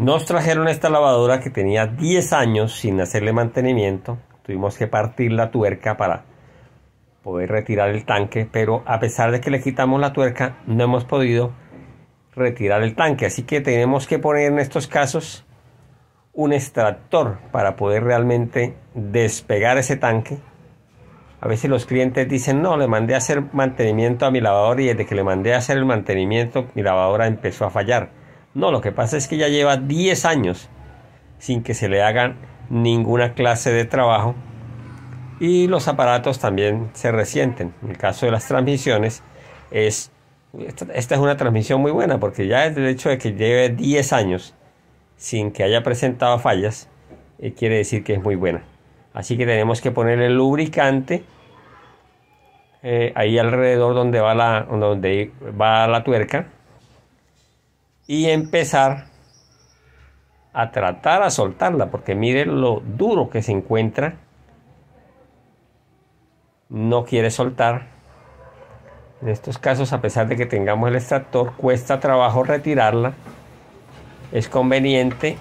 Nos trajeron esta lavadora que tenía 10 años sin hacerle mantenimiento. Tuvimos que partir la tuerca para poder retirar el tanque, pero a pesar de que le quitamos la tuerca, no hemos podido retirar el tanque. Así que tenemos que poner en estos casos un extractor para poder realmente despegar ese tanque. A veces los clientes dicen, no, le mandé a hacer mantenimiento a mi lavadora y desde que le mandé a hacer el mantenimiento, mi lavadora empezó a fallar. No, lo que pasa es que ya lleva 10 años sin que se le hagan ninguna clase de trabajo y los aparatos también se resienten. En el caso de las transmisiones, es, esta, es una transmisión muy buena porque ya el hecho de que lleve 10 años sin que haya presentado fallas, eh, quiere decir que es muy buena. Así que tenemos que poner el lubricante eh, ahí alrededor donde va, la, donde va la tuerca y empezar a tratar a soltarla, porque mire lo duro que se encuentra. No quiere soltar. En estos casos, a pesar de que tengamos el extractor, cuesta trabajo retirarla. Es conveniente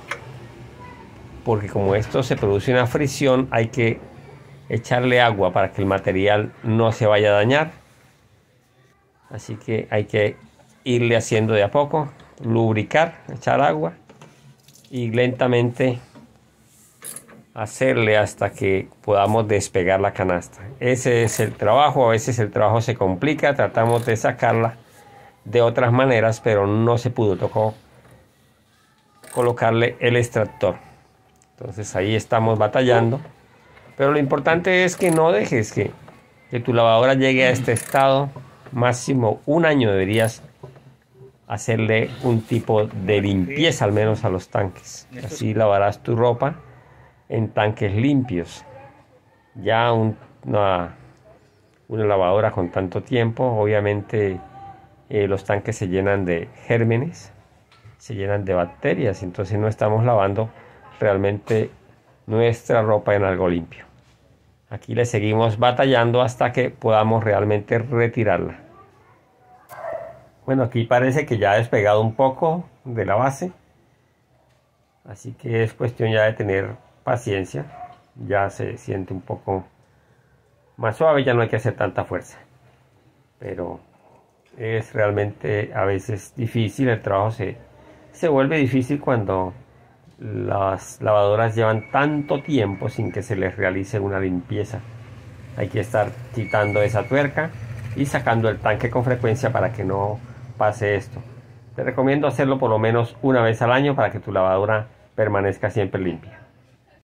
porque como esto se produce una fricción, hay que echarle agua para que el material no se vaya a dañar. Así que hay que irle haciendo de a poco lubricar, echar agua y lentamente hacerle hasta que podamos despegar la canasta. Ese es el trabajo, a veces el trabajo se complica, tratamos de sacarla de otras maneras, pero no se pudo, tocó colocarle el extractor. Entonces ahí estamos batallando, pero lo importante es que no dejes que, que tu lavadora llegue a este estado, máximo un año deberías hacerle un tipo de limpieza al menos a los tanques. Así lavarás tu ropa en tanques limpios. Ya una, lavadora con tanto tiempo, obviamente eh, los tanques se llenan de gérmenes, se llenan de bacterias, entonces no estamos lavando realmente nuestra ropa en algo limpio. Aquí le seguimos batallando hasta que podamos realmente retirarla. Bueno, aquí parece que ya ha despegado un poco de la base. Así que es cuestión ya de tener paciencia. Ya se siente un poco más suave, ya no hay que hacer tanta fuerza. Pero es realmente a veces difícil, el trabajo se, se vuelve difícil cuando las lavadoras llevan tanto tiempo sin que se les realice una limpieza. Hay que estar quitando esa tuerca y sacando el tanque con frecuencia para que no pase esto. Te recomiendo hacerlo por lo menos una vez al año para que tu lavadora permanezca siempre limpia.